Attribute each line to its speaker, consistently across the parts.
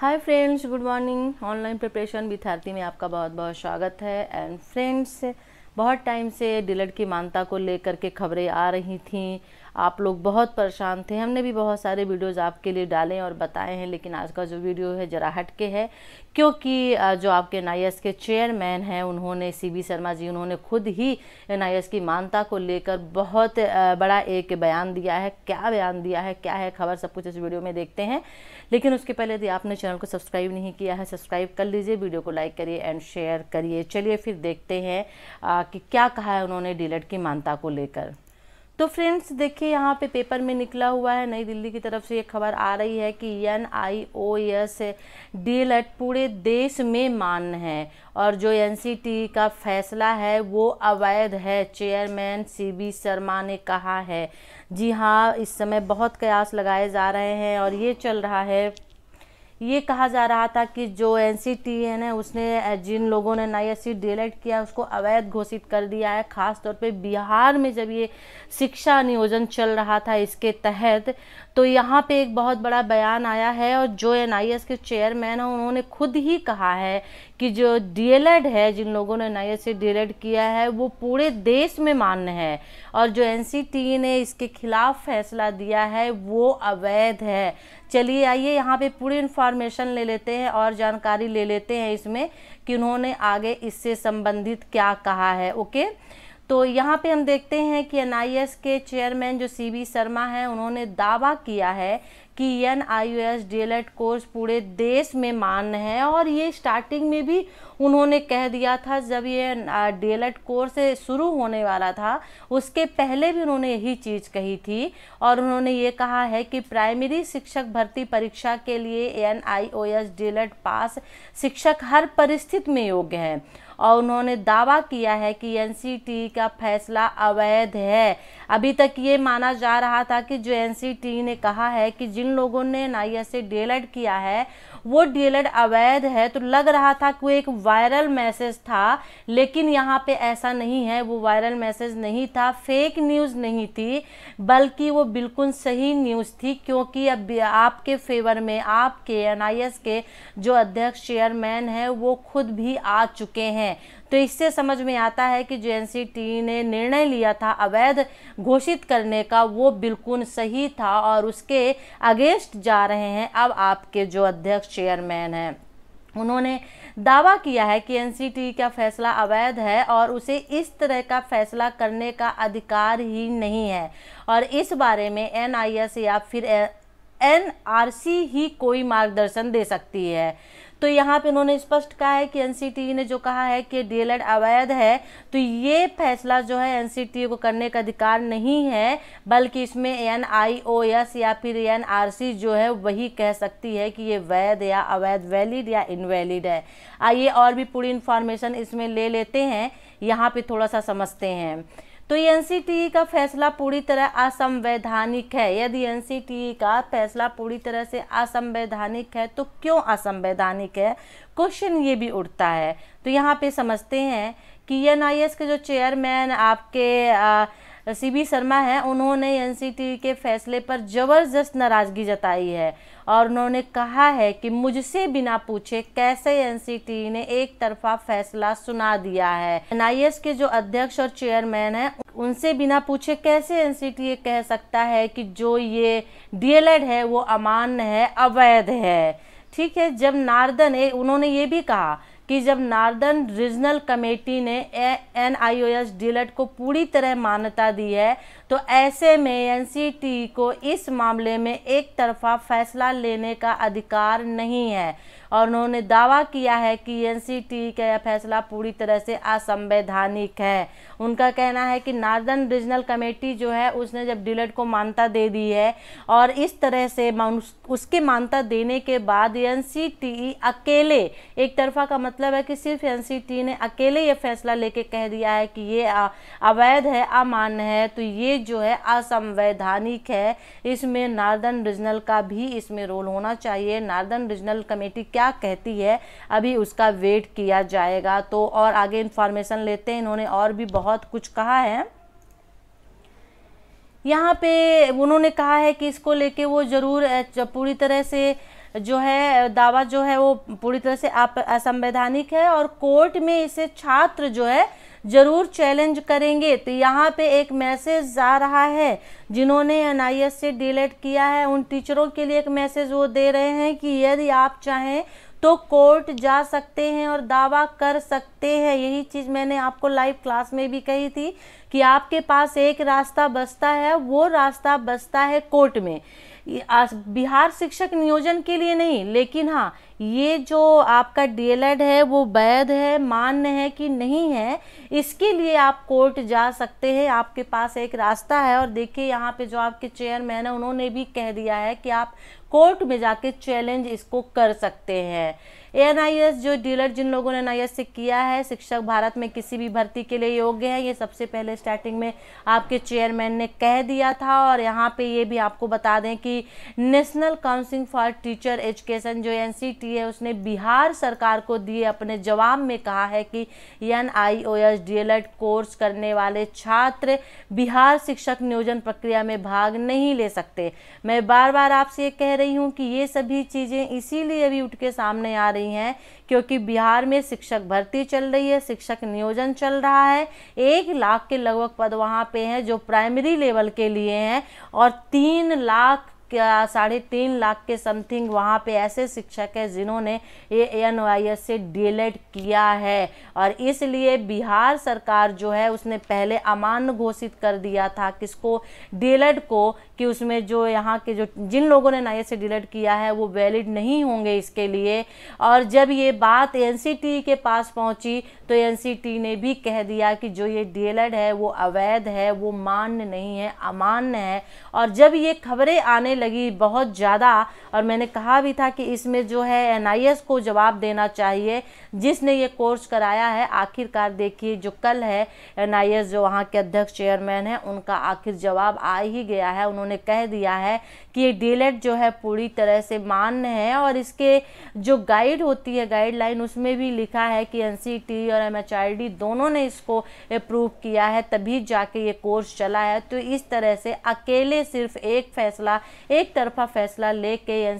Speaker 1: हाय friends good morning online preparation विद्यार्थी में आपका बहुत बहुत स्वागत है एंड फ्रेंड्स बहुत टाइम से डिलेट की मानता को लेकर के खबरें आ रही थी आप लोग बहुत परेशान थे हमने भी बहुत सारे वीडियोस आपके लिए डाले और बताए हैं लेकिन आज का जो वीडियो है जरा हट के है क्योंकि जो आपके एन के चेयरमैन हैं उन्होंने सी शर्मा जी उन्होंने खुद ही एन की मानता को लेकर बहुत बड़ा एक बयान दिया है क्या बयान दिया है क्या है खबर सब कुछ इस वीडियो में देखते हैं लेकिन उसके पहले यदि आपने चैनल को सब्सक्राइब नहीं किया है सब्सक्राइब कर लीजिए वीडियो को लाइक करिए एंड शेयर करिए चलिए फिर देखते हैं कि क्या कहा है उन्होंने डीलर की मानता को लेकर तो फ्रेंड्स देखिए यहाँ पे पेपर में निकला हुआ है नई दिल्ली की तरफ से ये खबर आ रही है कि एन आई ओ एस डील एट पूरे देश में मान्य है और जो एन सी टी का फैसला है वो अवैध है चेयरमैन सी बी शर्मा ने कहा है जी हाँ इस समय बहुत कयास लगाए जा रहे हैं और ये चल रहा है ये कहा जा रहा था कि जो एन सी टी एन है उसने जिन लोगों ने नया सीट डिलेक्ट किया उसको अवैध घोषित कर दिया है ख़ास तौर पे बिहार में जब ये शिक्षा नियोजन चल रहा था इसके तहत तो यहाँ पे एक बहुत बड़ा बयान आया है और जो एन के चेयरमैन हैं उन्होंने खुद ही कहा है कि जो डी है जिन लोगों ने एन से डीएलएड किया है वो पूरे देश में मान्य है और जो एन ने इसके खिलाफ फैसला दिया है वो अवैध है चलिए आइए यहाँ पे पूरी इन्फॉर्मेशन ले लेते हैं और जानकारी ले लेते हैं इसमें कि उन्होंने आगे इससे संबंधित क्या कहा है ओके तो यहाँ पे हम देखते हैं कि एनआईएस के चेयरमैन जो सीबी शर्मा हैं उन्होंने दावा किया है कि N I S D L Ed course पूरे देश में मान्य है और ये स्टार्टिंग में भी उन्होंने कह दिया था जब ये डी एल एड कोर्स शुरू होने वाला था उसके पहले भी उन्होंने यही चीज़ कही थी और उन्होंने ये कहा है कि प्राइमरी शिक्षक भर्ती परीक्षा के लिए N I O S D L Ed pass शिक्षक हर परिस्थिति में योग्य हैं और उन्होंने दावा किया है कि टी का फैसला अवैध है अभी तक ये माना जा रहा था कि जो टी ने कहा है कि जिन लोगों ने नाइया से डेलाइट किया है वो डीलर अवैध है तो लग रहा था कि वो एक वायरल मैसेज था लेकिन यहाँ पे ऐसा नहीं है वो वायरल मैसेज नहीं था फेक न्यूज़ नहीं थी बल्कि वो बिल्कुल सही न्यूज़ थी क्योंकि अब आपके फेवर में आपके एन के जो अध्यक्ष चेयरमैन हैं वो खुद भी आ चुके हैं तो इससे समझ में आता है कि जो एन ने निर्णय लिया था अवैध घोषित करने का वो बिल्कुल सही था और उसके अगेंस्ट जा रहे हैं अब आपके जो अध्यक्ष चेयरमैन हैं उन्होंने दावा किया है कि एनसीटी का फैसला अवैध है और उसे इस तरह का फैसला करने का अधिकार ही नहीं है और इस बारे में एन या फिर एन ही कोई मार्गदर्शन दे सकती है तो यहाँ पे उन्होंने स्पष्ट कहा है कि एनसीटी ने जो कहा है कि डीएलएड अवैध है तो ये फैसला जो है एनसीटी को करने का अधिकार नहीं है बल्कि इसमें एन या फिर एन जो है वही कह सकती है कि ये वैध या अवैध वैलिड या इनवैलिड है आइए और भी पूरी इन्फॉर्मेशन इसमें ले लेते हैं यहाँ पे थोड़ा सा समझते हैं तो ये एनसीटीई e का फैसला पूरी तरह असंवैधानिक है यदि एनसीटीई e का फैसला पूरी तरह से असंवैधानिक है तो क्यों असंवैधानिक है क्वेश्चन ये भी उठता है तो यहाँ पे समझते हैं कि एन के जो चेयरमैन आपके आ, सीबी तो शर्मा हैं उन्होंने एन के फैसले पर ज़बरदस्त नाराज़गी जताई है और उन्होंने कहा है कि मुझसे बिना पूछे कैसे एन ने एक तरफा फैसला सुना दिया है एन के जो अध्यक्ष और चेयरमैन हैं उनसे बिना पूछे कैसे एन ये कह सकता है कि जो ये डीएलएड है वो अमान्य है अवैध है ठीक है जब नारदन उन्होंने ये भी कहा कि जब नार्दर्न रीजनल कमेटी ने एन आई ओ एस को पूरी तरह मान्यता दी है तो ऐसे में एनसीटी को इस मामले में एक तरफा फैसला लेने का अधिकार नहीं है और उन्होंने दावा किया है कि एनसीटी का यह फैसला पूरी तरह से असंवैधानिक है उनका कहना है कि नार्दर्न रीजनल कमेटी जो है उसने जब डिलेट को मान्यता दे दी है और इस तरह से उसके मान्यता देने के बाद एन अकेले एक तरफा का मतलब है कि सिर्फ एन ने अकेले ये फैसला लेके कह दिया है कि ये अवैध है अमान्य है तो ये जो है असंवैधानिक है इसमें नार्दर्न रीजनल का भी इसमें रोल होना चाहिए नार्दर्न रीजनल कमेटी क्या कहती है अभी उसका वेट किया जाएगा तो और आगे इन्फॉर्मेशन लेते हैं इन्होंने और भी बहुत कुछ कहा है यहाँ पे उन्होंने कहा है कि इसको लेके वो ज़रूर पूरी तरह से जो है दावा जो है वो पूरी तरह से आप असंवैधानिक है और कोर्ट में इसे छात्र जो है ज़रूर चैलेंज करेंगे तो यहाँ पे एक मैसेज आ रहा है जिन्होंने एन से डिलेट किया है उन टीचरों के लिए एक मैसेज वो दे रहे हैं कि यदि आप चाहें तो कोर्ट जा सकते हैं और दावा कर सकते हैं यही चीज़ मैंने आपको लाइव क्लास में भी कही थी कि आपके पास एक रास्ता बसता है वो रास्ता बसता है कोर्ट में बिहार शिक्षक नियोजन के लिए नहीं लेकिन हाँ ये जो आपका डीएलएड है वो वैध है मान्य है कि नहीं है इसके लिए आप कोर्ट जा सकते हैं आपके पास एक रास्ता है और देखिए यहाँ पे जो आपके चेयरमैन है उन्होंने भी कह दिया है कि आप कोर्ट में जाके चैलेंज इसको कर सकते हैं एन जो डीलर जिन लोगों ने एन से किया है शिक्षक भारत में किसी भी भर्ती के लिए योग्य है ये सबसे पहले स्टार्टिंग में आपके चेयरमैन ने कह दिया था और यहाँ पे ये भी आपको बता दें कि national council for teacher education जो एन है उसने बिहार सरकार को दिए अपने जवाब में कहा है कि N I O S D L course करने वाले छात्र बिहार शिक्षक नियोजन प्रक्रिया में भाग नहीं ले सकते मैं बार बार आपसे ये कह रही हूँ कि ये सभी चीज़ें इसीलिए अभी उठ के सामने आ रही रही हैं क्योंकि बिहार में शिक्षक भर्ती चल रही है शिक्षक नियोजन चल रहा है एक लाख के लगभग पद वहाँ पे हैं जो प्राइमरी लेवल के लिए हैं और तीन लाख साढ़े तीन लाख के समथिंग वहाँ पे ऐसे शिक्षक हैं जिन्होंने ये एन वाई एस से डीएलएड किया है और इसलिए बिहार सरकार जो है उसने पहले अमान घोषित कर दिया था किसको डीएलएड को कि उसमें जो यहाँ के जो जिन लोगों ने नाइए से डिलेट किया है वो वैलिड नहीं होंगे इसके लिए और जब ये बात एन के पास पहुँची तो एन ने भी कह दिया कि जो ये डीएलएड है वो अवैध है वो मान्य नहीं है अमान्य है और जब ये खबरें आने लगी बहुत ज़्यादा और मैंने कहा भी था कि इसमें जो है एन को जवाब देना चाहिए जिसने ये कोर्स कराया है आखिरकार देखिए जो कल है एन जो वहाँ के अध्यक्ष चेयरमैन हैं उनका आखिर जवाब आ ही गया है उन्होंने कह दिया है कि ये डीलेट जो है पूरी तरह से मान्य है और इसके जो गाइड होती है गाइडलाइन उसमें भी लिखा है कि एन और एम दोनों ने इसको अप्रूव किया है तभी जाके ये कोर्स चला है तो इस तरह से अकेले सिर्फ एक फैसला एक तरफा फैसला ले के एन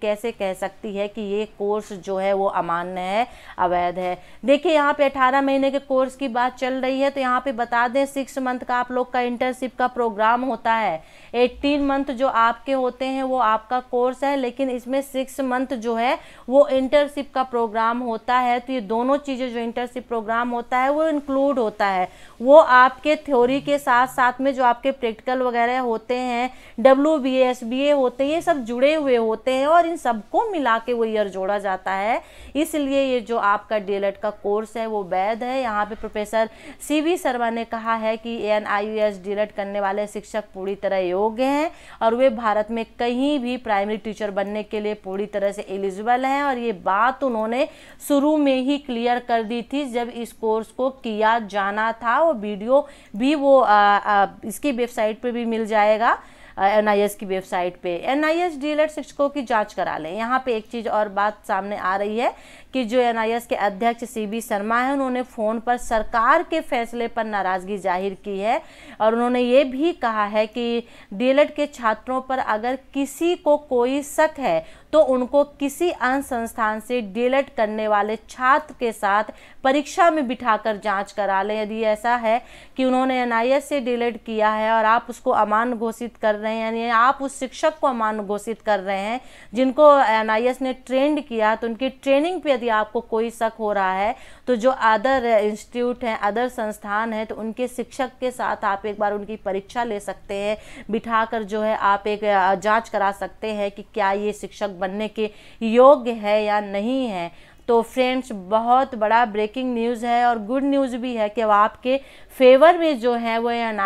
Speaker 1: कैसे कह सकती है कि ये कोर्स जो है वो अमान्य है अवैध है देखिए यहाँ पे अठारह महीने के कोर्स की बात चल रही है तो यहाँ पे बता दें सिक्स मंथ का आप लोग का इंटर्नशिप का प्रोग्राम होता है एट्टीन मंथ जो आपके होते हैं वो आपका कोर्स है लेकिन इसमें सिक्स मंथ जो है वो इंटर्नशिप का प्रोग्राम होता है तो ये दोनों चीज़ें जो इंटर्नशिप प्रोग्राम होता है वो इंक्लूड होता है वो आपके थ्योरी के साथ साथ में जो आपके प्रैक्टिकल वगैरह होते हैं डब्ल्यू बी एस ए होते हैं ये सब जुड़े हुए होते हैं और इन सबको मिला के वो ईयर जोड़ा जाता है इसलिए ये जो आपका डी e का कोर्स है वो वैध है यहाँ पे प्रोफेसर सी वी शर्मा ने कहा है कि एन आई यू एस करने वाले शिक्षक पूरी तरह योग्य हैं और वे भारत में कहीं भी प्राइमरी टीचर बनने के लिए पूरी तरह से एलिजिबल हैं और ये बात उन्होंने शुरू में ही क्लियर कर दी थी जब इस कोर्स को किया जाना था वो वीडियो भी वो आ, आ, इसकी वेबसाइट पर भी मिल जाएगा एन आई एस की वेबसाइट पे N I S D L शिक्षकों की जांच करा लें यहाँ पे एक चीज़ और बात सामने आ रही है कि जो एन आई एस के अध्यक्ष सी बी शर्मा है उन्होंने फ़ोन पर सरकार के फैसले पर नाराज़गी जाहिर की है और उन्होंने ये भी कहा है कि डी एल एड के छात्रों पर अगर किसी को कोई शक है तो उनको किसी अन्य संस्थान से डिलेट करने वाले छात्र के साथ परीक्षा में बिठाकर जांच करा लें यदि ऐसा है कि उन्होंने एन से डिलेट किया है और आप उसको अमान घोषित कर रहे हैं यानी आप उस शिक्षक को अमान घोषित कर रहे हैं जिनको एन ने ट्रेंड किया तो उनकी ट्रेनिंग पर यदि आपको कोई शक हो रहा है तो जो अदर इंस्टीट्यूट हैं अदर संस्थान हैं तो उनके शिक्षक के साथ आप एक बार उनकी परीक्षा ले सकते हैं बिठाकर जो है आप एक जाँच करा सकते हैं कि क्या ये शिक्षक बनने के योग्य है या नहीं है तो फ्रेंड्स बहुत बड़ा ब्रेकिंग न्यूज़ है और गुड न्यूज़ भी है कि वह आपके फेवर में जो है वो एन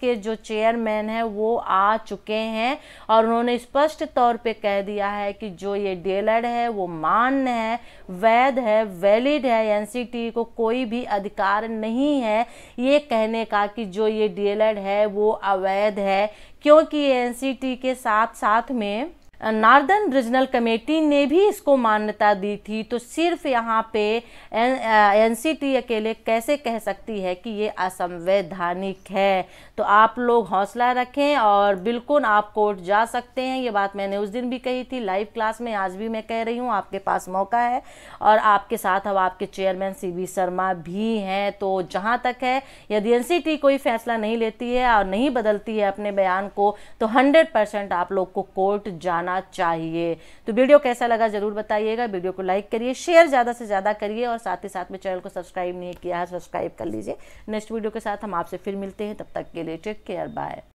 Speaker 1: के जो चेयरमैन हैं वो आ चुके हैं और उन्होंने स्पष्ट तौर पे कह दिया है कि जो ये डेलड e है वो मान्य है वैध है वैलिड है एन को कोई भी अधिकार नहीं है ये कहने का कि जो ये डेलर e है वो अवैध है क्योंकि एन के साथ साथ में नार्दर्न रीजनल कमेटी ने भी इसको मान्यता दी थी तो सिर्फ यहाँ पे एन सी अकेले कैसे कह सकती है कि ये असंवैधानिक है तो आप लोग हौसला रखें और बिल्कुल आप कोर्ट जा सकते हैं ये बात मैंने उस दिन भी कही थी लाइव क्लास में आज भी मैं कह रही हूँ आपके पास मौका है और आपके साथ अब आपके चेयरमैन सी शर्मा भी हैं तो जहाँ तक है यदि एन कोई फैसला नहीं लेती है और नहीं बदलती है अपने बयान को तो हंड्रेड आप लोग को कोर्ट जाना जाना चाहिए तो वीडियो कैसा लगा ज़रूर बताइएगा वीडियो को लाइक करिए शेयर ज़्यादा से ज़्यादा करिए और साथ ही साथ में चैनल को सब्सक्राइब नहीं किया है सब्सक्राइब कर लीजिए नेक्स्ट वीडियो के साथ हम आपसे फिर मिलते हैं तब तक के लिए टेक केयर बाय